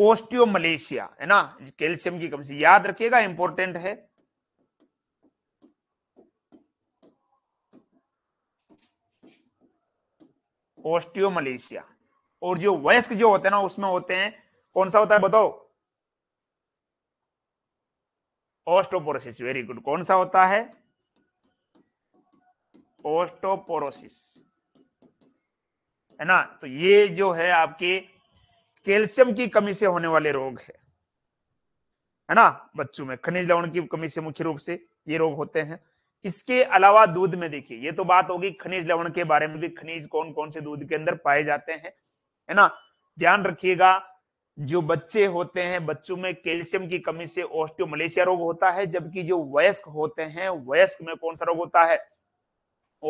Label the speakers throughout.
Speaker 1: Osteo Malaysia है ना calcium की कमी से याद रखिएगा इंपॉर्टेंट है ओस्टियो मलेशिया और जो वयस्क जो होते हैं ना उसमें होते हैं कौन सा होता है बताओ ऑस्टोपोरोसिस वेरी गुड कौन सा होता है ऑस्टोपोरोसिस है ना तो ये जो है आपके कैल्शियम की कमी से होने वाले रोग है है ना बच्चों में खनिज लवण की कमी से मुख्य रूप से ये रोग होते हैं इसके अलावा दूध में देखिए ये तो बात होगी खनिज लवण के बारे में भी खनिज कौन कौन से दूध के अंदर पाए जाते हैं है ना ध्यान रखिएगा जो बच्चे होते हैं बच्चों में कैल्शियम की कमी से ऑस्टियोमलेशिया रोग होता है जबकि जो वयस्क होते हैं वयस्क में कौन सा रोग होता है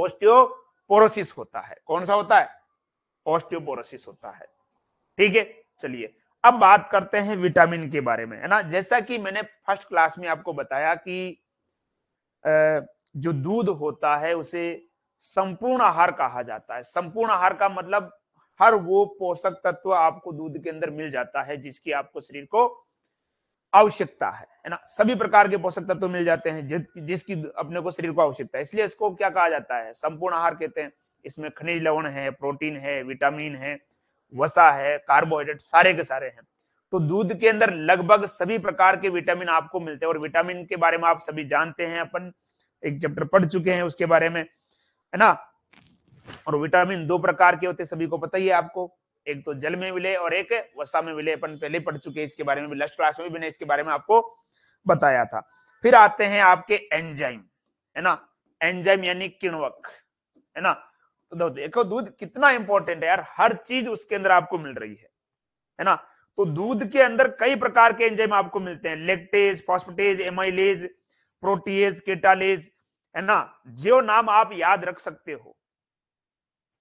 Speaker 1: ऑस्टियोपोरोसिस होता है कौन सा होता है ऑस्टियोपोरोसिस होता है ठीक है चलिए अब बात करते हैं विटामिन के बारे में है ना जैसा कि मैंने फर्स्ट क्लास में आपको बताया कि जो दूध होता है उसे संपूर्ण आहार कहा जाता है संपूर्ण आहार का मतलब हर वो पोषक तत्व आपको दूध के अंदर मिल जाता है जिसकी आपको शरीर को आवश्यकता है है ना सभी प्रकार के पोषक तत्व मिल जाते हैं जिसकी अपने को शरीर को आवश्यकता है इसलिए इसको क्या कहा जाता है संपूर्ण आहार कहते हैं इसमें खनिज लवण है प्रोटीन है विटामिन है वसा है कार्बोहाइड्रेट सारे के सारे हैं तो दूध के अंदर लगभग सभी प्रकार के विटामिन आपको मिलते हैं और विटामिन के बारे में आप सभी जानते हैं अपन एक चैप्टर पढ़ चुके हैं उसके बारे में है ना और विटामिन दो प्रकार के होते सभी को पता ही है आपको एक तो जल में मिले और एक वसा में मिले अपन पहले पढ़ चुके हैं इसके बारे में भी लास्ट क्लास में भी मैंने इसके बारे में आपको बताया था फिर आते हैं आपके एंजाइम है ना एंजाइम यानी किणवक है ना तो देखो दूध कितना इंपॉर्टेंट है यार हर चीज उसके अंदर आपको मिल रही है है ना तो दूध के अंदर कई प्रकार के एंजाइम आपको मिलते हैं lactase phosphatase amylase protease catalase है ना जो नाम आप याद रख सकते हो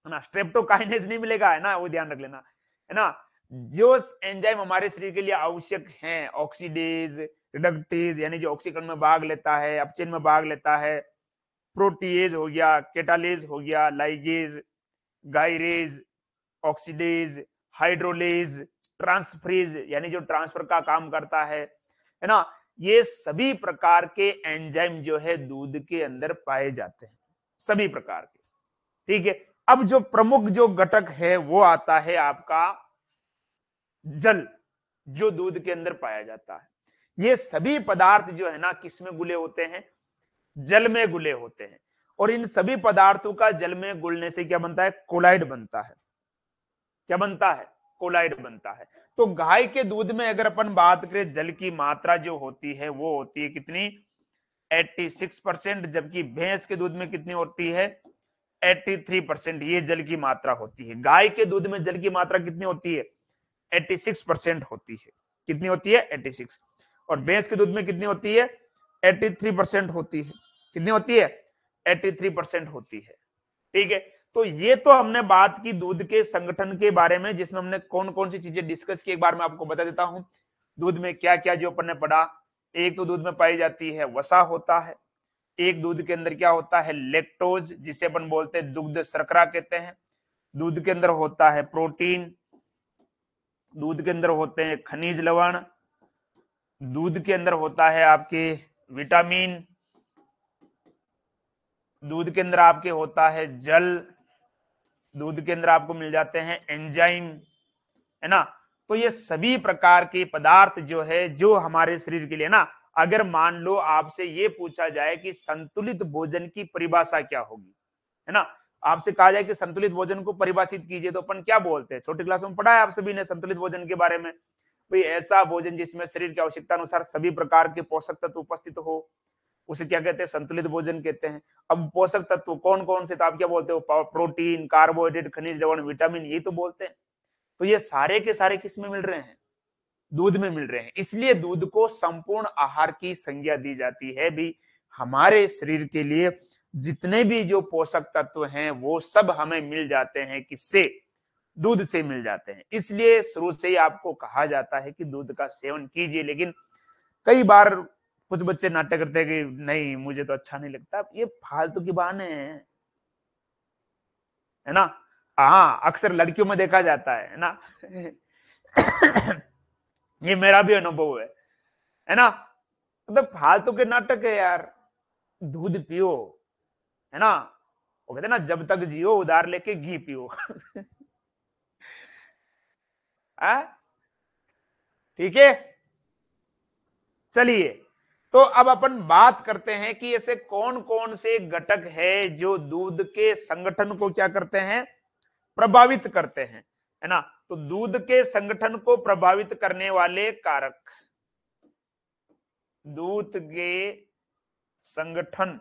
Speaker 1: है ना स्ट्रेप्टोकाइनेज नहीं मिलेगा है ना वो ध्यान रख लेना है ना जो एंजाइम हमारे शरीर के लिए आवश्यक हैं ऑक्सीडेज रिडक्टेज यानी जो ऑक्सीकरण में भाग लेता है अपचेन में भाग लेता है प्रोटीज हो गया केटालेज हो गया ligase gyrase oxidase hydrolase transferase यानी जो ट्रांसफर का काम करता है है ना ये सभी प्रकार के एंजाइम जो है दूध के अंदर पाए जाते हैं सभी प्रकार के ठीक है अब जो प्रमुख जो घटक है वो आता है आपका जल जो दूध के अंदर पाया जाता है ये सभी पदार्थ जो है ना किसमें गुले होते हैं जल में गुले होते हैं और इन सभी पदार्थों का जल में गुलने से क्या बनता है कोलाइड बनता है क्या बनता है कोलाइड बनता है तो गाय के दूध में अगर अपन बात करें जल की मात्रा जो होती है वो होती है कितनी 86 परसेंट जबकि भैंस के दूध में कितनी होती है 83 परसेंट ये जल की मात्रा होती है गाय के दूध में जल की मात्रा कितनी होती है 86 परसेंट होती है कितनी होती है 86 और भैंस के दूध में कितनी होती है 83 परसेंट होती है कितनी होती है 83 परसेंट होती है ठीक है तो ये तो हमने बात की दूध के संगठन के बारे में जिसमें हमने कौन कौन सी चीजें डिस्कस की एक बार मैं आपको बता देता हूं दूध में क्या क्या जो अपन ने पढ़ा एक तो दूध में पाई जाती है वसा होता है एक दूध के अंदर क्या होता है लेक्टोज जिसे अपन बोलते हैं दुग्ध सरकरा कहते हैं दूध के अंदर होता है प्रोटीन दूध के अंदर होते हैं खनिज लवण दूध के अंदर होता है आपके विटामिन दूध के अंदर आपके होता है जल दूध के अंदर आपको मिल जाते हैं एंजाइम है ना तो ये सभी प्रकार के पदार्थ जो है जो हमारे शरीर के लिए ना अगर मान लो आपसे ये पूछा जाए कि संतुलित भोजन की परिभाषा क्या होगी है ना आपसे कहा जाए कि संतुलित भोजन को परिभाषित कीजिए तो अपन क्या बोलते हैं छोटे क्लास में पढ़ा है आप सभी ने संतुलित भोजन के बारे में भाई ऐसा भोजन जिसमें शरीर की आवश्यकता अनुसार सभी प्रकार के पोषक तत्व उपस्थित हो उसे क्या कहते हैं संतुलित भोजन कहते हैं अब पोषक तत्व कौन कौन से तो आप क्या बोलते हो प्रोटीन कार्बोहाइड्रेट खनिज लवण विटामिन ये तो बोलते हैं तो ये सारे के सारे किस में मिल रहे हैं दूध में मिल रहे हैं इसलिए दूध को संपूर्ण आहार की संज्ञा दी जाती है भी हमारे शरीर के लिए जितने भी जो पोषक तत्व हैं वो सब हमें मिल जाते हैं किससे दूध से मिल जाते हैं इसलिए शुरू से ही आपको कहा जाता है कि दूध का सेवन कीजिए लेकिन कई बार कुछ बच्चे नाटक करते हैं कि नहीं मुझे तो अच्छा नहीं लगता ये फालतू की बहाने हैं है ना हाँ अक्सर लड़कियों में देखा जाता है ना ये मेरा भी अनुभव है है ना मतलब तो फालतू के नाटक है यार दूध पियो है ना वो कहते ना जब तक जियो उधार लेके घी पियो हाँ? ठीक है चलिए तो अब अपन बात करते हैं कि ऐसे कौन कौन से घटक है जो दूध के संगठन को क्या करते हैं प्रभावित करते हैं है ना तो दूध के संगठन को प्रभावित करने वाले कारक दूध के संगठन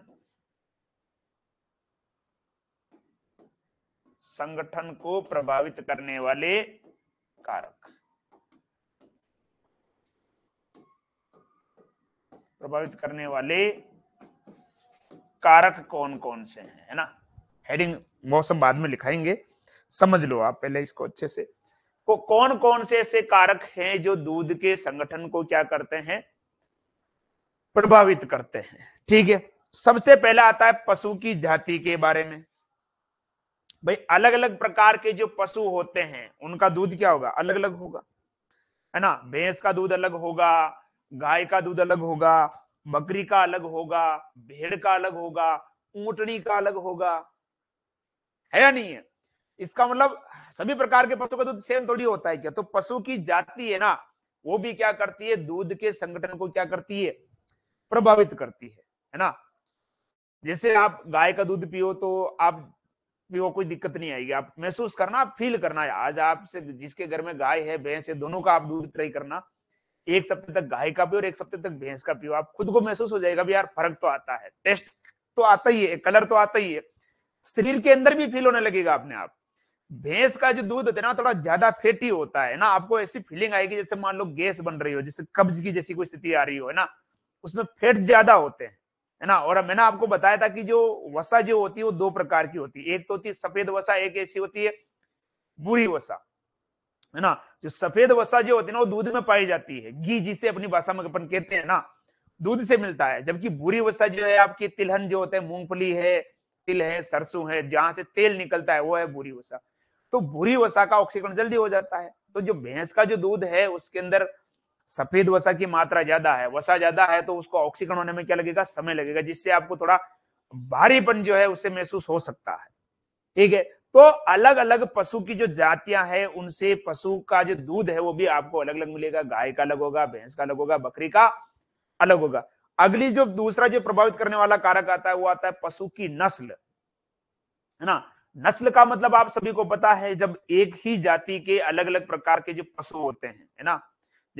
Speaker 1: संगठन को प्रभावित करने वाले कारक प्रभावित करने वाले कारक कौन कौन से हैं है ना हेडिंग वो सब बाद में लिखाएंगे समझ लो आप पहले इसको अच्छे से को कौन कौन से ऐसे कारक हैं जो दूध के संगठन को क्या करते हैं प्रभावित करते हैं ठीक है सबसे पहला आता है पशु की जाति के बारे में भाई अलग अलग प्रकार के जो पशु होते हैं उनका दूध क्या होगा अलग अलग होगा है ना भैंस का दूध अलग होगा गाय का दूध अलग होगा बकरी का अलग होगा भेड़ का अलग होगा ऊटनी का अलग होगा है या नहीं है इसका मतलब सभी प्रकार के पशु का दूध सेम थोड़ी होता है क्या तो पशु की जाति है ना वो भी क्या करती है दूध के संगठन को क्या करती है प्रभावित करती है है ना जैसे आप गाय का दूध पियो तो आप भी वो कोई दिक्कत नहीं आएगी आप महसूस करना आप फील करना है आज आपसे जिसके घर में गाय है भैंस है दोनों का आप दूध ट्राई करना एक सप्ताह तक गाय का पियो और एक सप्ताह तक भैंस का पियो आप खुद को महसूस हो जाएगा भी यार फर्क तो आता है टेस्ट तो आता ही है कलर तो आता ही है शरीर के अंदर भी फील होने लगेगा अपने आप भैंस का जो दूध होता है ना थोड़ा ज्यादा फैटी होता है ना आपको ऐसी फीलिंग आएगी जैसे मान लो गैस बन रही हो जैसे कब्ज की जैसी कोई स्थिति आ रही हो है ना उसमें फेट्स ज्यादा होते हैं है ना और मैंने आपको बताया था कि जो वसा जो होती है वो दो प्रकार की होती है एक तो होती है सफेद वसा एक ऐसी होती है बुरी वसा है ना जो सफेद वसा जो होती है ना वो दूध में पाई जाती है घी जिसे अपनी भाषा में अपन कहते हैं ना दूध से मिलता है जबकि बुरी वसा जो है आपकी तिलहन जो होते हैं मूंगफली है तिल है सरसों है जहां से तेल निकलता है वो है बुरी वसा तो बुरी वसा का ऑक्सीकरण जल्दी हो जाता है तो जो भैंस का जो दूध है उसके अंदर सफेद वसा की मात्रा ज्यादा है वसा ज्यादा है तो उसको ऑक्सीकरण होने में क्या लगेगा समय लगेगा जिससे आपको थोड़ा भारीपन जो है उससे महसूस हो सकता है ठीक है तो अलग अलग पशु की जो जातियां हैं उनसे पशु का जो दूध है वो भी आपको अलग अलग मिलेगा गाय का अलग होगा भैंस का अलग होगा बकरी का अलग होगा अगली जो दूसरा जो प्रभावित करने वाला कारक आता है वो आता है पशु की नस्ल है ना नस्ल का मतलब आप सभी को पता है जब एक ही जाति के अलग अलग प्रकार के जो पशु होते हैं है ना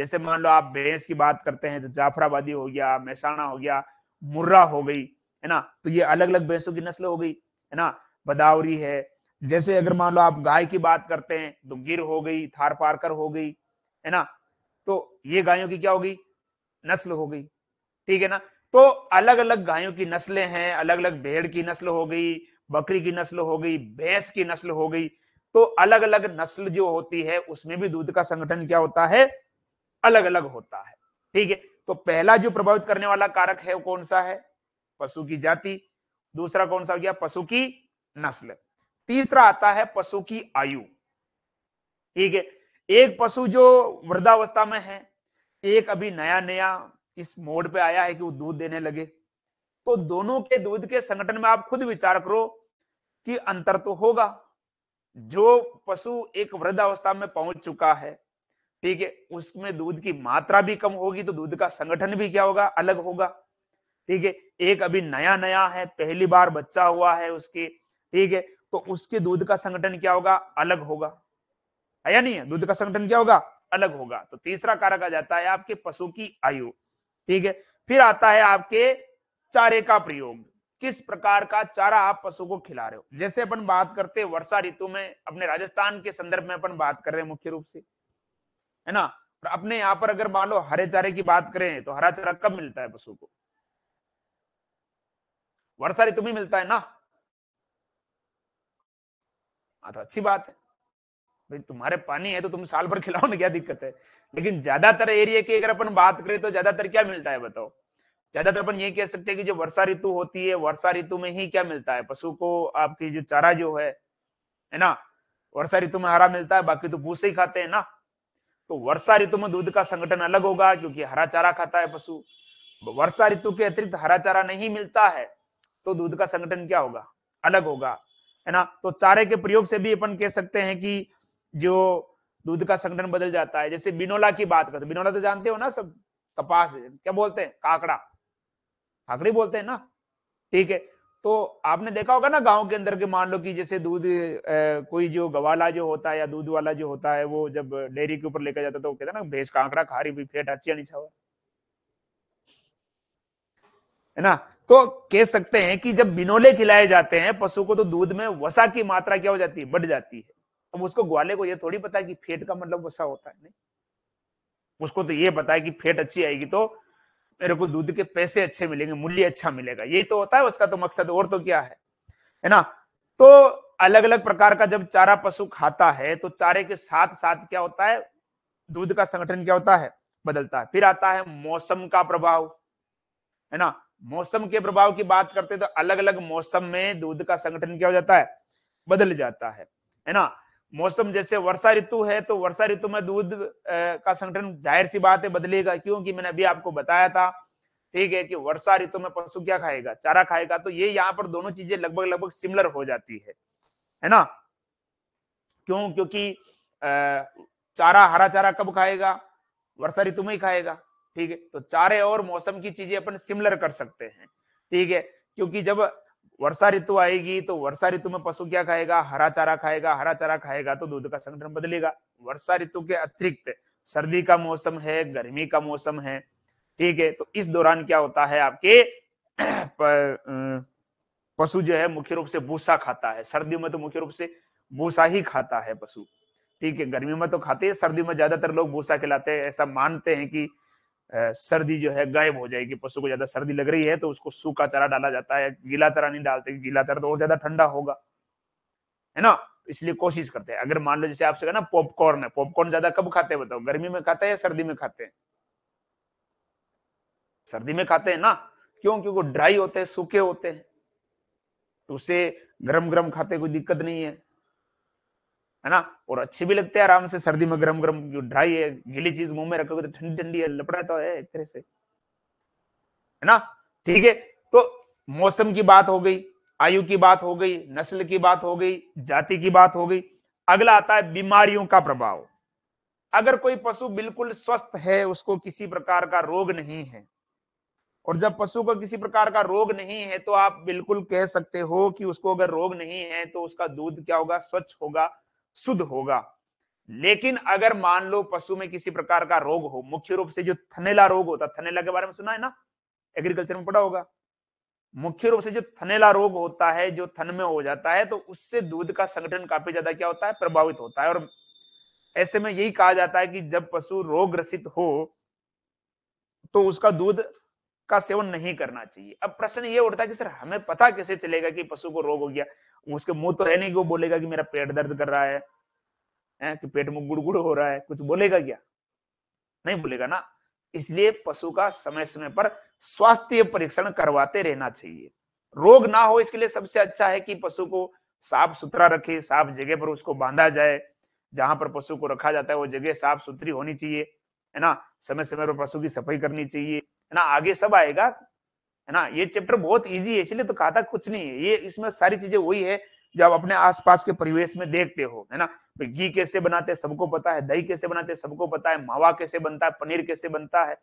Speaker 1: जैसे मान लो आप भैंस की बात करते हैं तो जाफराबादी हो गया मेहसाणा हो गया मुर्रा हो गई है ना तो ये अलग अलग भैंसों की नस्ल हो गई है ना बदावरी है जैसे अगर मान लो आप गाय की बात करते हैं तो गिर हो गई थार पारकर हो गई है ना तो ये गायों की क्या होगी नस्ल हो गई ठीक है ना तो अलग अलग गायों की नस्लें हैं अलग अलग भेड़ की नस्ल हो गई बकरी की नस्ल हो गई भैंस की नस्ल हो गई तो अलग अलग नस्ल जो होती है उसमें भी दूध का संगठन क्या होता है अलग अलग होता है ठीक है तो पहला जो प्रभावित करने वाला कारक है वो कौन सा है पशु की जाति दूसरा कौन सा हो गया पशु की नस्ल तीसरा आता है पशु की आयु ठीक है एक पशु जो वृद्धावस्था में है एक अभी नया नया इस मोड पे आया है कि वो दूध देने लगे तो दोनों के दूध के संगठन में आप खुद विचार करो कि अंतर तो होगा जो पशु एक वृद्धावस्था में पहुंच चुका है ठीक है उसमें दूध की मात्रा भी कम होगी तो दूध का संगठन भी क्या होगा अलग होगा ठीक है एक अभी नया नया है पहली बार बच्चा हुआ है उसके ठीक है तो उसके दूध का संगठन क्या होगा अलग होगा है या नहीं है दूध का संगठन क्या होगा अलग होगा तो तीसरा कारक आ जाता है आपके पशु की आयु ठीक है फिर आता है आपके चारे का प्रयोग किस प्रकार का चारा आप पशु को खिला रहे हो जैसे अपन बात करते वर्षा ऋतु में अपने राजस्थान के संदर्भ में अपन बात कर रहे हैं मुख्य रूप से है ना और अपने यहाँ पर अगर मान लो हरे चारे की बात करें तो हरा चारा कब मिलता है पशु को वर्षा ऋतु में मिलता है ना हाँ तो अच्छी बात है भाई तुम्हारे पानी है तो तुम साल भर खिलाओ ना क्या दिक्कत है लेकिन ज्यादातर एरिया की अगर अपन बात करें तो ज्यादातर क्या मिलता है बताओ ज्यादातर अपन ये कह सकते हैं कि जो वर्षा ऋतु होती है वर्षा ऋतु में ही क्या मिलता है पशु को आपकी जो चारा जो है है ना वर्षा ऋतु में हरा मिलता है बाकी तो भूसे ही खाते हैं ना तो वर्षा ऋतु में दूध का संगठन अलग होगा क्योंकि हरा चारा खाता है पशु वर्षा ऋतु के अतिरिक्त हरा चारा नहीं मिलता है तो दूध का संगठन क्या होगा अलग होगा है ना तो चारे के प्रयोग से भी अपन कह सकते हैं कि जो दूध का संगठन बदल जाता है जैसे बिनोला की बात करते बिनोला तो जानते हो ना सब कपास क्या बोलते हैं काकड़ा काकड़ी बोलते हैं ना ठीक है तो आपने देखा होगा ना गांव के अंदर के मान लो कि जैसे दूध कोई जो गवाला जो होता है या दूध वाला जो होता है वो जब डेयरी के ऊपर लेकर जाता तो कहता ना भैंस का आंकड़ा खा रही भी फेट अच्छी नहीं छा है ना तो कह सकते हैं कि जब बिनोले खिलाए जाते हैं पशु को तो दूध में वसा की मात्रा क्या हो जाती है बढ़ जाती है अब उसको ग्वाले को यह थोड़ी पता है कि फेट का मतलब वसा होता है नहीं उसको तो ये पता है कि फेट अच्छी आएगी तो मेरे को दूध के पैसे अच्छे मिलेंगे मूल्य अच्छा मिलेगा यही तो होता है उसका तो मकसद और तो क्या है है ना तो अलग अलग प्रकार का जब चारा पशु खाता है तो चारे के साथ साथ क्या होता है दूध का संगठन क्या होता है बदलता है फिर आता है मौसम का प्रभाव है ना मौसम के प्रभाव की बात करते तो अलग अलग मौसम में दूध का संगठन क्या हो जाता है बदल जाता है है ना मौसम जैसे वर्षा ऋतु है तो वर्षा ऋतु में दूध का संगठन जाहिर सी बात है बदलेगा क्योंकि मैंने अभी आपको बताया था ठीक है कि वर्षा ऋतु में पशु क्या खाएगा चारा खाएगा तो ये यहाँ पर दोनों चीजें लगभग लगभग सिमिलर हो जाती है है ना क्यों क्योंकि चारा हरा चारा कब खाएगा वर्षा ऋतु में ही खाएगा ठीक है तो चारे और मौसम की चीजें अपन सिमिलर कर सकते हैं ठीक है क्योंकि जब वर्षा ऋतु आएगी तो वर्षा ऋतु में पशु क्या खाएगा हरा चारा खाएगा हरा चारा खाएगा तो दूध का संगठन बदलेगा वर्षा ऋतु के अतिरिक्त सर्दी का मौसम है गर्मी का मौसम है ठीक है तो इस दौरान क्या होता है आपके पशु जो है मुख्य रूप से भूसा खाता है सर्दियों में तो मुख्य रूप से भूसा ही खाता है पशु ठीक है गर्मी में तो खाते हैं सर्दी में ज्यादातर लोग भूसा खिलाते हैं ऐसा मानते हैं कि सर्दी जो है गायब हो जाएगी पशु को ज्यादा सर्दी लग रही है तो उसको सूखा चारा डाला जाता है गीला चारा नहीं डालते गीला चारा तो और ज्यादा ठंडा होगा है ना तो इसलिए कोशिश करते हैं अगर मान लो जैसे आपसे ना पॉपकॉर्न है पॉपकॉर्न ज्यादा कब खाते हैं बताओ गर्मी में खाते हैं या सर्दी में खाते हैं सर्दी में खाते हैं ना क्यों क्योंकि ड्राई होते हैं सूखे होते हैं तो उसे गरम गरम खाते कोई दिक्कत नहीं है है ना और अच्छे भी लगते हैं आराम से सर्दी में गर्म गर्म जो ड्राई है गीली चीज मुंह में रखोगे तो ठंडी ठंडी है लपड़ा तो है एक तरह से है ना ठीक है तो मौसम की बात हो गई आयु की बात हो गई नस्ल की बात हो गई जाति की बात हो गई अगला आता है बीमारियों का प्रभाव अगर कोई पशु बिल्कुल स्वस्थ है उसको किसी प्रकार का रोग नहीं है और जब पशु को किसी प्रकार का रोग नहीं है तो आप बिल्कुल कह सकते हो कि उसको अगर रोग नहीं है तो उसका दूध क्या होगा स्वच्छ होगा शुद्ध होगा लेकिन अगर मान लो पशु में किसी प्रकार का रोग हो मुख्य रूप से जो थनेला रोग होता थनेला के बारे में सुना है ना एग्रीकल्चर में पढ़ा होगा मुख्य रूप से जो थनेला रोग होता है जो थन में हो जाता है तो उससे दूध का संगठन काफी ज्यादा क्या होता है प्रभावित होता है और ऐसे में यही कहा जाता है कि जब पशु रोग ग्रसित हो तो उसका दूध का सेवन नहीं करना चाहिए अब प्रश्न ये उठता है कि सर हमें पता कैसे चलेगा कि पशु को रोग हो गया उसके मुंह तो है नहीं कि वो बोलेगा कि मेरा पेट दर्द कर रहा है, है कि पेट में गुड़गुड़ हो रहा है कुछ बोलेगा क्या नहीं बोलेगा ना इसलिए पशु का समय समय पर स्वास्थ्य परीक्षण करवाते रहना चाहिए रोग ना हो इसके लिए सबसे अच्छा है कि पशु को साफ सुथरा रखे साफ जगह पर उसको बांधा जाए जहां पर पशु को रखा जाता है वो जगह साफ सुथरी होनी चाहिए है ना समय समय पर पशु की सफाई करनी चाहिए है ना आगे सब आएगा है ना ये चैप्टर बहुत इजी है इसलिए तो कहा था कुछ नहीं है ये इसमें सारी चीजें वही है जो आप अपने आसपास के परिवेश में देखते हो है ना घी कैसे बनाते हैं सबको पता है दही कैसे बनाते हैं सबको पता है मावा कैसे बनता है पनीर कैसे बनता है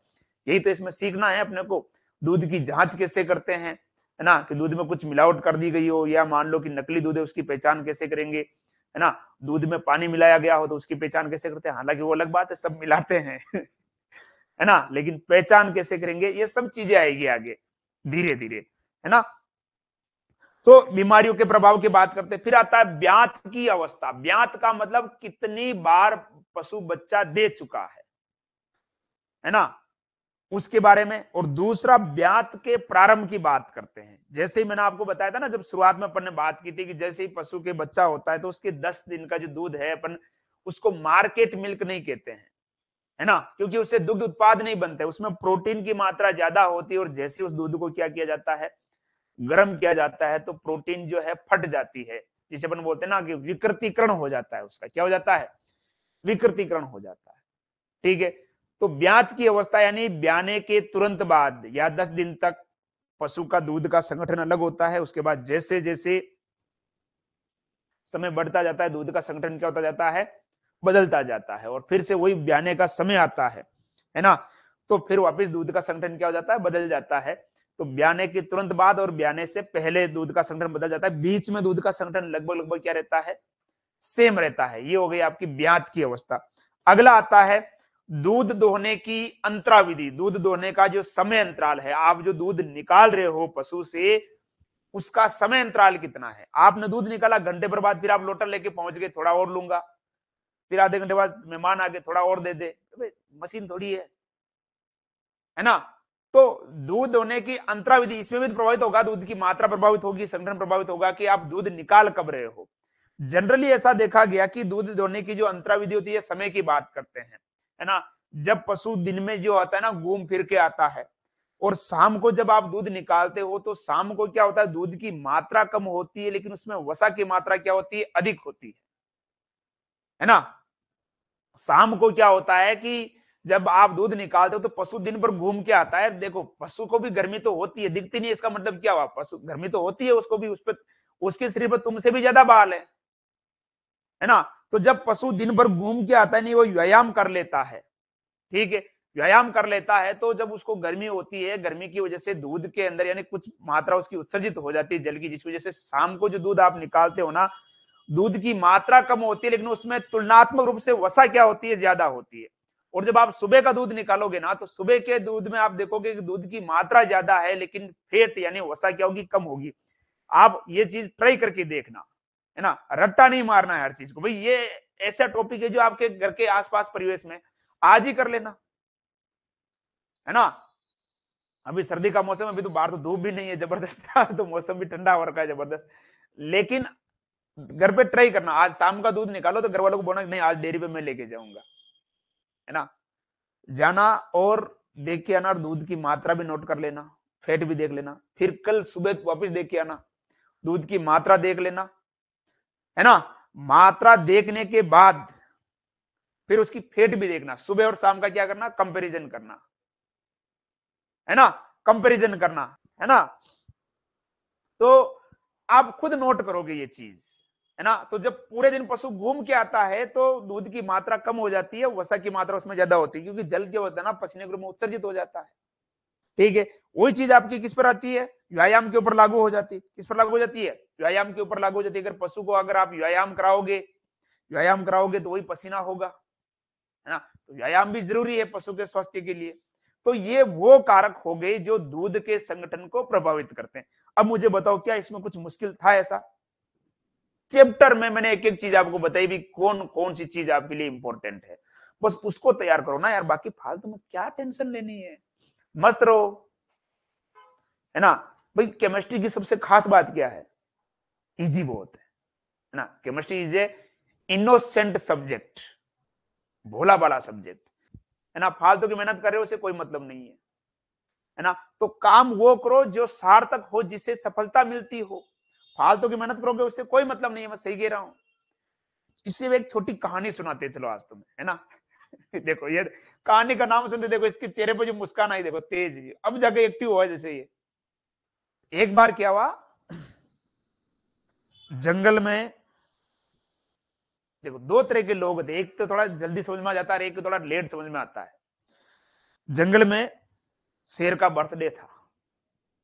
Speaker 1: यही तो इसमें सीखना है अपने को दूध की जांच कैसे करते हैं है ना कि दूध में कुछ मिलावट कर दी गई हो या मान लो कि नकली दूध है उसकी पहचान कैसे करेंगे है ना दूध में पानी मिलाया गया हो तो उसकी पहचान कैसे करते हैं हालांकि वो अलग बात है सब मिलाते हैं है ना लेकिन पहचान कैसे करेंगे ये सब चीजें आएगी आगे धीरे धीरे है ना तो बीमारियों के प्रभाव की बात करते फिर आता है ब्यात की अवस्था ब्यात का मतलब कितनी बार पशु बच्चा दे चुका है है ना उसके बारे में और दूसरा ब्यात के प्रारंभ की बात करते हैं जैसे ही मैंने आपको बताया था ना जब शुरुआत में अपन ने बात की थी कि जैसे ही पशु के बच्चा होता है तो उसके दस दिन का जो दूध है अपन उसको मार्केट मिल्क नहीं कहते हैं है ना क्योंकि उससे दुग्ध उत्पाद नहीं बनते उसमें प्रोटीन की मात्रा ज्यादा होती है और जैसे उस दूध को क्या किया जाता है गर्म किया जाता है तो प्रोटीन जो है फट जाती है जिसे अपन बोलते हैं ना कि विकृतिकरण हो जाता है उसका क्या हो जाता है विकृतिकरण हो जाता है ठीक है तो ब्यात की अवस्था यानी ब्याने के तुरंत बाद या दस दिन तक पशु का दूध का संगठन अलग होता है उसके बाद जैसे जैसे समय बढ़ता जाता है दूध का संगठन क्या होता जाता है बदलता जाता है और फिर से वही ब्याने का समय आता है है ना तो फिर वापस दूध का संगठन क्या हो जाता है बदल जाता है तो ब्याने के तुरंत बाद और ब्याने से पहले दूध का संगठन बदल जाता है बीच में दूध का संगठन लगभग लगभग क्या रहता है सेम रहता है ये हो गई आपकी ब्यात की अवस्था अगला आता है दूध दोहने की अंतराविधि दूध दोहने का जो समय अंतराल है आप जो दूध निकाल रहे हो पशु से उसका समय अंतराल कितना है आपने दूध निकाला घंटे पर बाद फिर आप लोटा लेके पहुंच गए थोड़ा और लूंगा फिर आधे घंटे बाद मेहमान आके थोड़ा और दे दे तो मशीन थोड़ी है है ना तो दूध होने की अंतरा विधि इसमें भी तो प्रभावित होगा दूध की मात्रा प्रभावित होगी संगठन प्रभावित होगा कि आप दूध निकाल कब रहे हो जनरली ऐसा देखा गया कि दूध दोने की जो अंतरा विधि होती है समय की बात करते हैं है ना जब पशु दिन में जो आता है ना घूम फिर के आता है और शाम को जब आप दूध निकालते हो तो शाम को क्या होता है दूध की मात्रा कम होती है लेकिन उसमें वसा की मात्रा क्या होती है अधिक होती है है ना शाम को क्या होता है कि जब आप दूध निकालते हो तो पशु दिन भर घूम के आता है देखो पशु को भी गर्मी तो होती है दिखती नहीं इसका मतलब क्या हुआ पशु गर्मी तो होती है उसको भी उस पर उसके शरीर पर तुमसे भी ज्यादा बाल है है ना तो जब पशु दिन भर घूम के आता है नहीं वो व्यायाम कर लेता है ठीक है व्यायाम कर लेता है तो जब उसको गर्मी होती है गर्मी की वजह से दूध के अंदर यानी कुछ मात्रा उसकी उत्सर्जित हो जाती है जल की जिस वजह से शाम को जो दूध आप निकालते हो ना दूध की मात्रा कम होती है लेकिन उसमें तुलनात्मक रूप से वसा क्या होती है ज्यादा होती है और जब आप सुबह का दूध निकालोगे ना तो सुबह के दूध में आप देखोगे कि दूध की मात्रा ज्यादा है लेकिन फेट यानी वसा क्या होगी कम होगी आप ये चीज ट्राई करके देखना है ना रट्टा नहीं मारना है हर चीज को भाई ये ऐसा टॉपिक है जो आपके घर के आसपास परिवेश में आज ही कर लेना है ना अभी सर्दी का मौसम अभी तो बाहर तो धूप भी नहीं है जबरदस्त तो मौसम भी ठंडा हो रखा है जबरदस्त लेकिन घर पे ट्राई करना आज शाम का दूध निकालो तो घर वालों को बोलना नहीं आज डेयरी पे मैं लेके जाऊंगा है ना जाना और देख के आना और दूध की मात्रा भी नोट कर लेना फैट भी देख लेना फिर कल सुबह वापस देख के आना दूध की मात्रा देख लेना है ना मात्रा देखने के बाद फिर उसकी फेट भी देखना सुबह और शाम का क्या करना कंपैरिजन करना है ना कंपैरिजन करना है ना तो आप खुद नोट करोगे ये चीज है ना तो जब पूरे दिन पशु घूम के आता है तो दूध की मात्रा कम हो जाती है वसा की मात्रा उसमें ज्यादा होती है क्योंकि जल जो होता है ना पसीने के रूप में उत्सर्जित हो जाता है ठीक है वही चीज आपकी किस पर आती है व्यायाम के ऊपर लागू हो जाती है किस पर लागू हो जाती है व्यायाम के ऊपर लागू हो जाती है अगर पशु को अगर आप व्यायाम कराओगे व्यायाम कराओगे तो वही पसीना होगा है ना तो व्यायाम भी जरूरी है पशु के स्वास्थ्य के लिए तो ये वो कारक हो गए जो दूध के संगठन को प्रभावित करते हैं अब मुझे बताओ क्या इसमें कुछ मुश्किल था ऐसा चैप्टर में मैंने एक एक चीज आपको बताई भी कौन कौन सी चीज आपके लिए इंपॉर्टेंट है बस उसको तैयार करो ना यार बाकी फालतू में क्या टेंशन लेनी है मस्त रहो है ना भाई केमिस्ट्री की सबसे खास बात क्या है इजी बहुत है ना chemistry is a innocent subject भोला बड़ा सब्जेक्ट है ना फालतू की मेहनत कर रहे हो उसे कोई मतलब नहीं है है ना तो काम वो करो जो सार्थक हो जिससे सफलता मिलती हो फालतू की मेहनत करोगे उससे कोई मतलब नहीं है मैं सही कह रहा हूं इससे एक छोटी कहानी सुनाते चलो आज तुम्हें तो है ना देखो ये कहानी का नाम सुनते देखो इसके चेहरे पर जो मुस्कान आई देखो तेज अब जाके एक्टिव हुआ जैसे ये एक बार क्या हुआ जंगल में देखो दो तरह के लोग थे एक तो थोड़ा जल्दी समझ में आ जाता है एक तो थोड़ा लेट समझ में आता है जंगल में शेर का बर्थडे था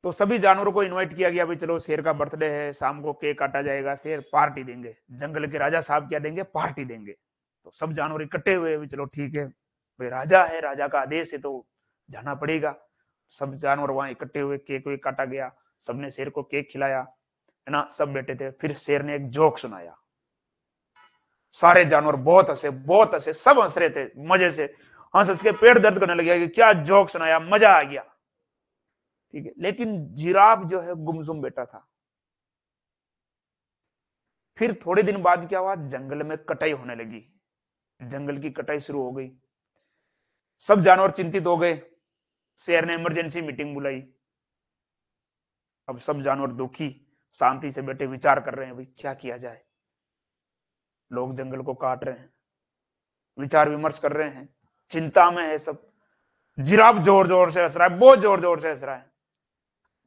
Speaker 1: तो सभी जानवरों को इनवाइट किया गया भाई चलो शेर का बर्थडे है शाम को केक काटा जाएगा शेर पार्टी देंगे जंगल के राजा साहब क्या देंगे पार्टी देंगे तो सब जानवर इकट्ठे हुए भी चलो ठीक है भाई राजा है राजा का आदेश है तो जाना पड़ेगा सब जानवर वहां इकट्ठे हुए केक वेक काटा गया सबने शेर को केक खिलाया है ना सब बैठे थे फिर शेर ने एक जोक सुनाया सारे जानवर बहुत हंसे बहुत हंसे सब हंस रहे थे मजे से हंस हंस के पेट दर्द करने लग गया कि क्या जोक सुनाया मजा आ गया ठीक है लेकिन जिराब जो है गुमजुम बेटा था फिर थोड़े दिन बाद क्या हुआ जंगल में कटाई होने लगी जंगल की कटाई शुरू हो गई सब जानवर चिंतित हो गए शेर ने इमरजेंसी मीटिंग बुलाई अब सब जानवर दुखी शांति से बैठे विचार कर रहे हैं भाई क्या किया जाए लोग जंगल को काट रहे हैं विचार विमर्श कर रहे हैं चिंता में है सब जिराब जोर जोर से हंस रहा है बहुत जोर जोर से हंस रहा है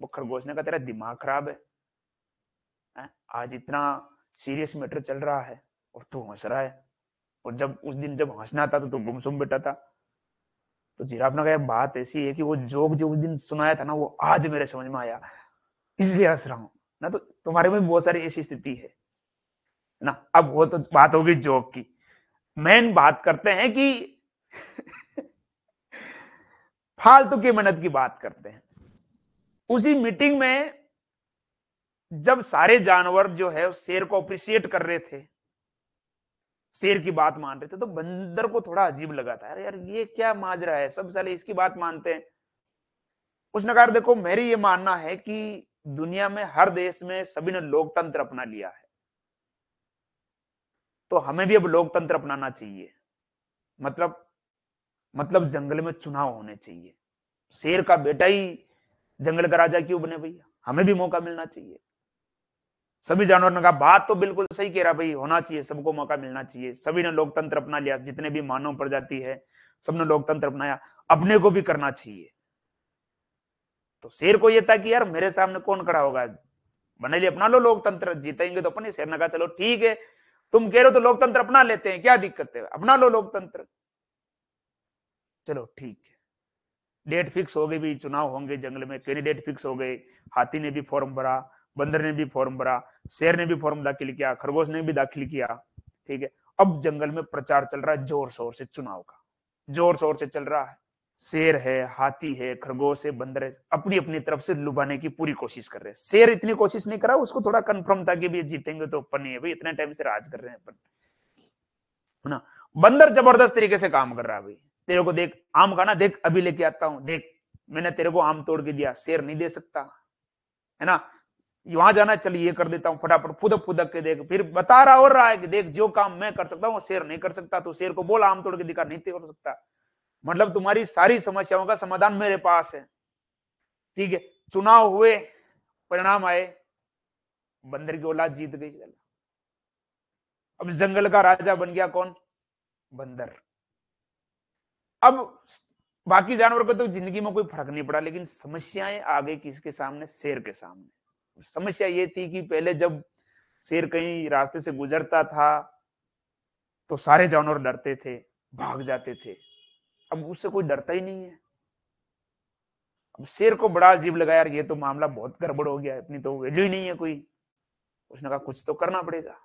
Speaker 1: वो खरगोश ने कहा तेरा दिमाग खराब है आ? आज इतना सीरियस मैटर चल रहा है और तू हंस रहा है और जब उस दिन जब हंसना था तो तू गुमसुम बैठा था तो जीराफ ने कहा बात ऐसी है कि वो जोक जो उस दिन सुनाया था ना वो आज मेरे समझ में आया इसलिए हंस रहा हूँ ना तो तुम्हारे में बहुत सारी ऐसी स्थिति है ना अब वो तो बात होगी जोक की मेन बात करते हैं कि फालतू की मेहनत की बात करते हैं उसी मीटिंग में जब सारे जानवर जो है शेर को अप्रिशिएट कर रहे थे शेर की बात मान रहे थे तो बंदर को थोड़ा अजीब लगा था अरे यार ये क्या माजरा है सब साले इसकी बात मानते हैं उसने कहा देखो मेरी ये मानना है कि दुनिया में हर देश में सभी ने लोकतंत्र अपना लिया है तो हमें भी अब लोकतंत्र अपनाना चाहिए मतलब मतलब जंगल में चुनाव होने चाहिए शेर का बेटा ही जंगल का राजा क्यों बने भैया हमें भी मौका मिलना चाहिए सभी जानवर ने कहा बात तो बिल्कुल सही कह रहा भाई होना चाहिए सबको मौका मिलना चाहिए सभी ने लोकतंत्र अपना लिया जितने भी मानव प्रजाति है सबने लोकतंत्र अपनाया अपने को भी करना चाहिए तो शेर को यह था कि यार मेरे सामने कौन खड़ा होगा बने लिए अपना लो लोकतंत्र जीतेंगे तो अपने शेर ने कहा चलो ठीक है तुम कह रहे हो तो लोकतंत्र अपना लेते हैं क्या दिक्कत है अपना लो लोकतंत्र चलो ठीक है डेट फिक्स हो गई भी चुनाव होंगे जंगल में कैंडिडेट फिक्स हो गए हाथी ने भी फॉर्म भरा बंदर ने भी फॉर्म भरा शेर ने भी फॉर्म दाखिल किया खरगोश ने भी दाखिल किया ठीक है अब जंगल में प्रचार चल रहा है जोर शोर से चुनाव का जोर शोर से चल रहा है शेर है हाथी है खरगोश है बंदर है अपनी अपनी तरफ से लुभाने की पूरी कोशिश कर रहे हैं शेर इतनी कोशिश नहीं करा उसको थोड़ा कंफर्म था कि भाई जीतेंगे तो अपन है भाई इतने टाइम से राज कर रहे हैं अपन ना बंदर जबरदस्त तरीके से काम कर रहा है भाई तेरे को देख आम का ना देख अभी लेके आता हूं देख मैंने तेरे को आम तोड़ के दिया शेर नहीं दे सकता है ना वहां जाना चलिए ये कर देता हूँ फटाफट फुदक फुदक के देख फिर बता रहा और रहा है कि देख जो काम मैं कर सकता हूँ शेर नहीं कर सकता तो शेर को बोल आम तोड़ के दिखा नहीं तोड़ सकता मतलब तुम्हारी सारी समस्याओं का समाधान मेरे पास है ठीक है चुनाव हुए परिणाम आए बंदर की औलाद जीत गई अब जंगल का राजा बन गया कौन बंदर अब बाकी जानवर को तो जिंदगी में कोई फर्क नहीं पड़ा लेकिन समस्याएं आ गई किसके सामने शेर के सामने समस्या ये थी कि पहले जब शेर कहीं रास्ते से गुजरता था तो सारे जानवर डरते थे भाग जाते थे अब उससे कोई डरता ही नहीं है अब शेर को बड़ा अजीब लगा यार ये तो मामला बहुत गड़बड़ हो गया इतनी तो वैल्यू ही नहीं है कोई उसने कहा कुछ तो करना पड़ेगा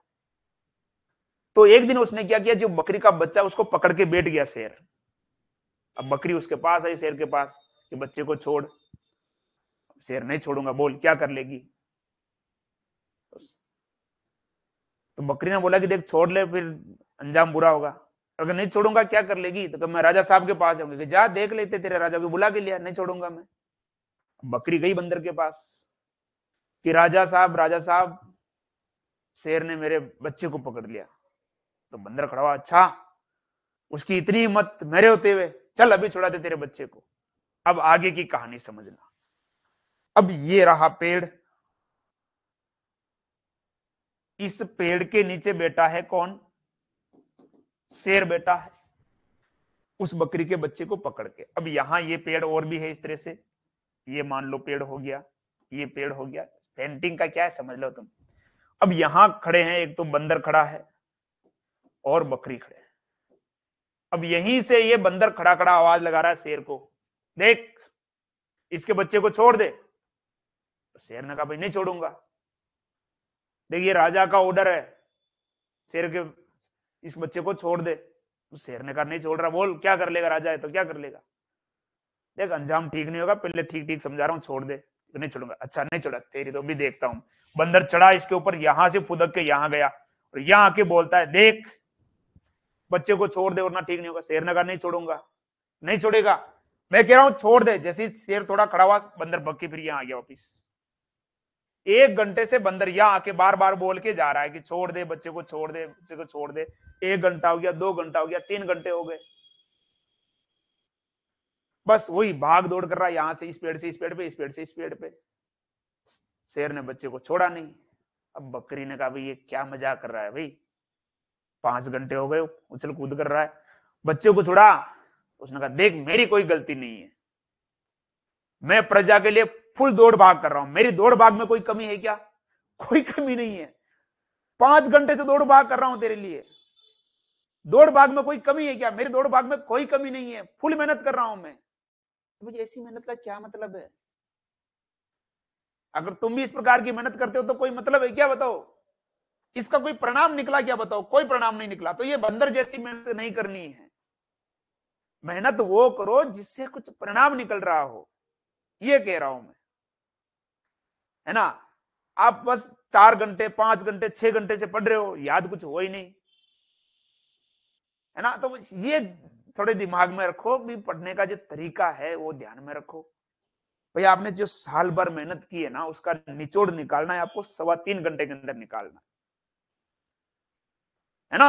Speaker 1: तो एक दिन उसने क्या किया जो बकरी का बच्चा उसको पकड़ के बैठ गया शेर अब बकरी उसके पास आई शेर के पास कि बच्चे को छोड़ शेर नहीं छोड़ूंगा बोल क्या कर लेगी तो बकरी ने बोला कि देख छोड़ ले फिर अंजाम बुरा होगा अगर तो नहीं छोड़ूंगा क्या कर लेगी तो मैं राजा साहब के पास जाऊंगी जा देख लेते तेरे राजा को बुला के लिया नहीं छोड़ूंगा मैं बकरी गई बंदर के पास कि राजा साहब राजा साहब शेर ने मेरे बच्चे को पकड़ लिया तो बंदर खड़ा हुआ अच्छा उसकी इतनी हिम्मत मेरे होते हुए चल अभी छुड़ा दे तेरे बच्चे को अब आगे की कहानी समझना अब ये रहा पेड़ इस पेड़ के नीचे बेटा है कौन शेर बेटा है उस बकरी के बच्चे को पकड़ के अब यहां ये पेड़ और भी है इस तरह से ये मान लो पेड़ हो गया ये पेड़ हो गया पेंटिंग का क्या है समझ लो तुम अब यहां खड़े हैं एक तो बंदर खड़ा है और बकरी खड़े अब यहीं से ये बंदर खड़ा खड़ा आवाज लगा रहा है शेर को देख इसके बच्चे को छोड़ दे तो शेर ने कहा भाई नहीं छोड़ूंगा देखिए राजा का ऑर्डर है शेर के इस बच्चे को छोड़ दे तो शेर ने कहा नहीं छोड़ रहा बोल क्या कर लेगा राजा है तो क्या कर लेगा देख अंजाम ठीक नहीं होगा पहले ठीक ठीक समझा रहा हूँ छोड़ दे तो नहीं छोड़ूंगा अच्छा नहीं छोड़ा तेरी तो भी देखता हूं बंदर चढ़ा इसके ऊपर यहां से फुदक के यहां गया और यहां आके बोलता है देख बच्चे को छोड़ दे वरना ठीक नहीं होगा शेर नगर नहीं छोड़ूंगा नहीं छोड़ेगा मैं कह रहा हूं छोड़ दे जैसे शेर थोड़ा खड़ा हुआ बंदर बक्की फिर यहाँ आ गया वापिस एक घंटे से बंदर यहाँ आके बार बार बोल के जा रहा है कि छोड़ दे बच्चे को छोड़ दे बच्चे को छोड़ दे एक घंटा हो गया दो घंटा हो गया तीन घंटे हो गए बस वही भाग दौड़ कर रहा है यहां से इस पेड़ से इस पेड़ पे इस पेड़ से इस पेड़ पे शेर ने बच्चे को छोड़ा नहीं अब बकरी ने कहा भाई ये क्या मजाक कर रहा है भाई पांच घंटे हो गए उछल कूद कर रहा है बच्चे को छुड़ा उसने कहा देख मेरी कोई गलती नहीं है मैं प्रजा के लिए फुल दौड़ भाग कर रहा हूं मेरी दौड़ भाग में कोई कमी है क्या कोई कमी नहीं है पांच घंटे से दौड़ भाग कर रहा हूं तेरे लिए दौड़ भाग में कोई कमी है क्या मेरे दौड़ भाग में कोई कमी नहीं है फुल मेहनत कर रहा हूं मैं तो मुझे ऐसी मेहनत का क्या मतलब है अगर तुम भी इस प्रकार की मेहनत करते हो तो कोई मतलब है क्या बताओ इसका कोई परिणाम निकला क्या बताओ कोई परिणाम नहीं निकला तो ये बंदर जैसी मेहनत नहीं करनी है मेहनत वो करो जिससे कुछ परिणाम निकल रहा हो ये कह रहा हूं मैं है ना आप बस चार घंटे पांच घंटे छह घंटे से पढ़ रहे हो याद कुछ हो ही नहीं है ना तो ये थोड़े दिमाग में रखो भी पढ़ने का जो तरीका है वो ध्यान में रखो भाई आपने जो साल भर मेहनत की है ना उसका निचोड़ निकालना है आपको सवा तीन घंटे के अंदर निकालना है ना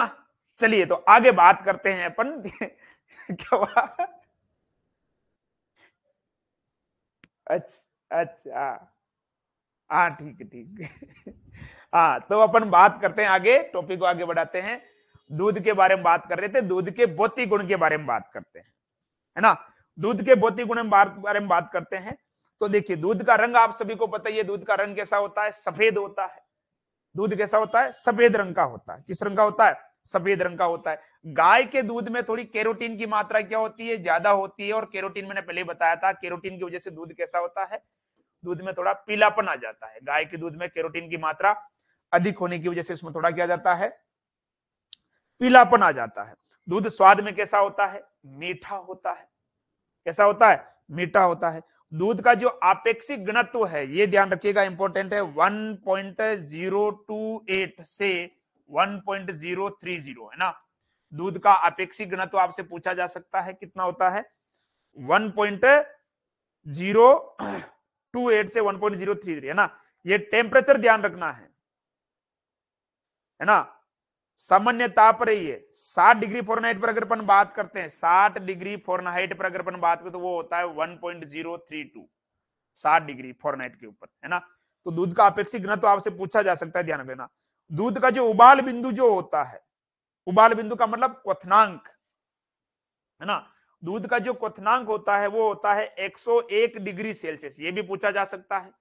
Speaker 1: चलिए तो आगे बात करते हैं अपन क्या हुआ अच्छा अच्छा हाँ ठीक है ठीक हाँ तो अपन बात करते हैं आगे टॉपिक को आगे बढ़ाते हैं दूध के बारे में बात कर रहे थे दूध के बोती गुण के बारे में बात करते हैं है ना दूध के बोती गुण बारे में बात करते हैं तो देखिए दूध का रंग आप सभी को पता ही है दूध का रंग कैसा होता है सफेद होता है दूध कैसा होता है सफेद रंग का होता है किस रंग का होता है सफेद रंग का होता है गाय के दूध में थोड़ी केरोटीन की मात्रा क्या होती है ज्यादा होती है और केरोटीन मैंने पहले बताया था केरोटीन की वजह से दूध कैसा होता है दूध में थोड़ा पीलापन आ जाता है गाय के दूध में केरोटीन की मात्रा अधिक होने की वजह से उसमें थोड़ा क्या जाता है पीलापन आ जाता है दूध स्वाद में कैसा होता है मीठा होता है कैसा होता है मीठा होता है दूध का जो अपेक्षिक गणत्व है ये ध्यान रखिएगा इंपॉर्टेंट है 1.028 से 1.030 है ना दूध का अपेक्षिक गणत्व आपसे पूछा जा सकता है कितना होता है 1.028 से 1.033 है ना ये टेम्परेचर ध्यान रखना है है ना सामान्य ताप रही है साठ डिग्री फॉरनहाइट पर अगर अपन बात करते हैं साठ डिग्री फॉरनहाइट पर अगर अपन बात करें तो वो होता है one point zero three two साठ डिग्री फॉरनहाइट के ऊपर है ना तो दूध का अपेक्षित तो आपसे पूछा जा सकता है ध्यान देना दूध का जो उबाल बिंदु जो होता है उबाल बिंदु का मतलब क्वथनांक है ना दूध का जो क्वथनांक होता है वो होता है 101 डिग्री सेल्सियस ये भी पूछा जा सकता है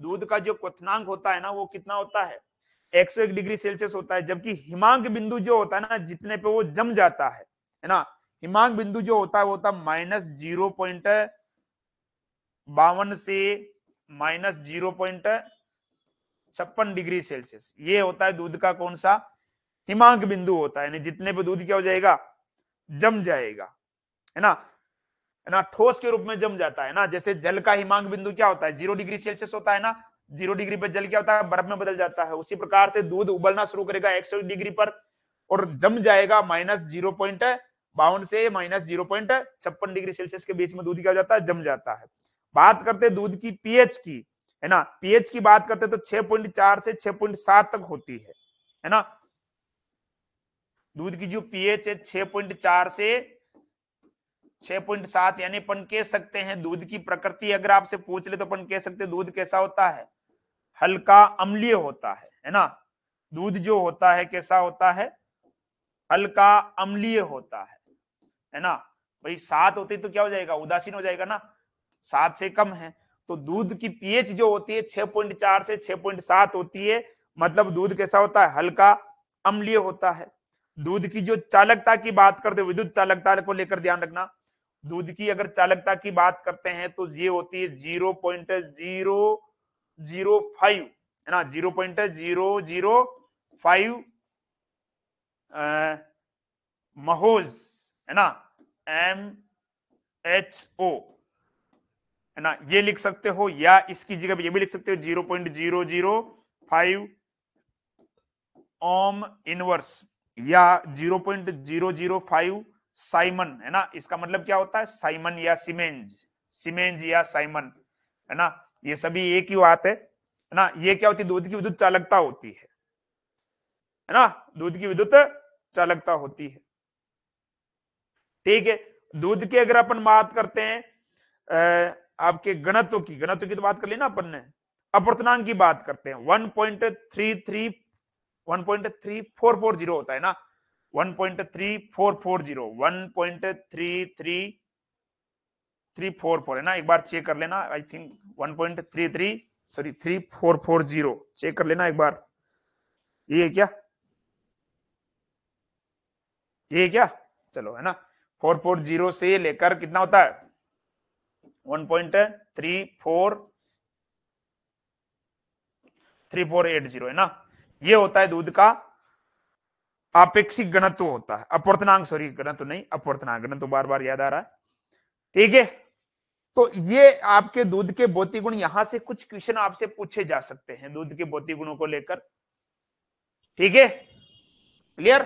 Speaker 1: दूध का जो क्वथनांक होता है ना वो कितना होता है 101 डिग्री सेल्सियस होता है जबकि हिमांक बिंदु जो होता है ना जितने पे वो जम जाता है है ना हिमांक बिंदु जो होता है वो होता है माइनस जीरो पॉइंट बावन से माइनस जीरो पॉइंट छप्पन डिग्री सेल्सियस ये होता है दूध का कौन सा हिमांक बिंदु होता है जितने पे दूध क्या हो जाएगा जम जाएगा है ना है ना ठोस के रूप में जम जाता है ना जैसे जल का हिमांक बिंदु क्या होता है जीरो डिग्री सेल्सियस होता है ना जीरो डिग्री पर जल क्या होता है बर्फ में बदल जाता है उसी प्रकार से दूध उबलना शुरू करेगा एक डिग्री पर और जम जाएगा माइनस जीरो पॉइंट बावन से माइनस जीरो पॉइंट छप्पन डिग्री सेल्सियस के बीच में दूध क्या हो जाता है जम जाता है बात करते दूध की पीएच की है ना पीएच की बात करते तो पॉइंट चार से पॉइंट सात तक होती है है ना दूध की जो पीएच है पॉइंट चार से सात यानी अपन कह सकते हैं दूध की प्रकृति अगर आपसे पूछ ले तो अपन कह सकते हैं दूध कैसा होता है हल्का अम्लीय होता है है ना दूध जो होता है कैसा होता है हल्का अम्लीय होता है है ना भाई सात होते तो क्या हो जाएगा उदासीन हो जाएगा ना सात से कम है तो दूध की पीएच जो होती है 6.4 से 6.7 होती है मतलब दूध कैसा होता है हल्का अम्लीय होता है दूध की जो चालकता की बात करते विद्युत चालकता को लेकर ध्यान रखना दूध की अगर चालकता की बात करते हैं तो ये होती है zero point zero zero five है ना zero point zero zero five mhos है ना एम एच ओ है ना ये लिख सकते हो या इसकी जगह ये भी लिख सकते हो zero point zero zero five ohm inverse या zero point zero zero five siemens है ना इसका मतलब क्या होता है साइमन या सीमेंज सीमेंज या साइमन है ना ये सभी एक ही बात है ना ये क्या होती है दूध की विद्युत चालकता होती है है ना दूध की विद्युत चालकता होती है ठीक है दूध की अगर अपन बात करते हैं आपके गणत्व की गणत्व की तो बात कर ली ना अपन ने अपवर्तनांक की बात करते हैं 1.33 1.3440 होता है ना 1.3440 1.33 थ्री फोर फोर है ना एक बार चेक कर लेना I think one point three three sorry three four four zero check कर लेना एक बार ये है क्या ये है क्या चलो है ना फोर फोर जीरो से लेकर कितना होता है one point three four three four eight zero है ना ये होता है दूध का अपेक्षिक गणत्व होता है अपवर्तनांक सॉरी गणत्व नहीं अपवर्तनांक गणत्व बार बार याद आ रहा है ठीक है तो ये आपके दूध के भौतिक गुण यहां से कुछ क्वेश्चन आपसे पूछे जा सकते हैं दूध के भौतिक गुणों को लेकर ठीक है क्लियर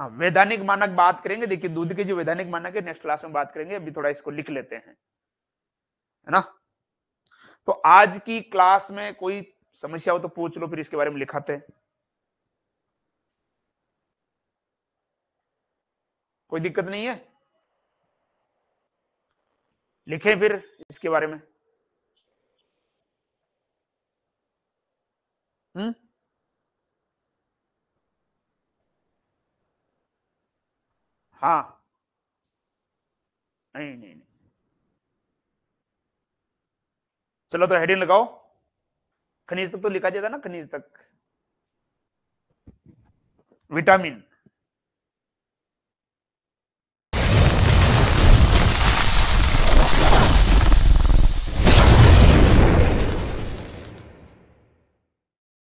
Speaker 1: हाँ, वैधानिक मानक बात करेंगे देखिए दूध के जो वैधानिक मानक है नेक्स्ट क्लास में बात करेंगे अभी थोड़ा इसको लिख लेते हैं है ना तो आज की क्लास में कोई समस्या हो तो पूछ लो फिर इसके बारे में लिखाते हैं कोई दिक्कत नहीं है लिखें फिर इसके बारे में हम्म हाँ नहीं नहीं नहीं चलो तो हेडिंग लगाओ खनिज तक तो लिखा जाता ना खनिज तक विटामिन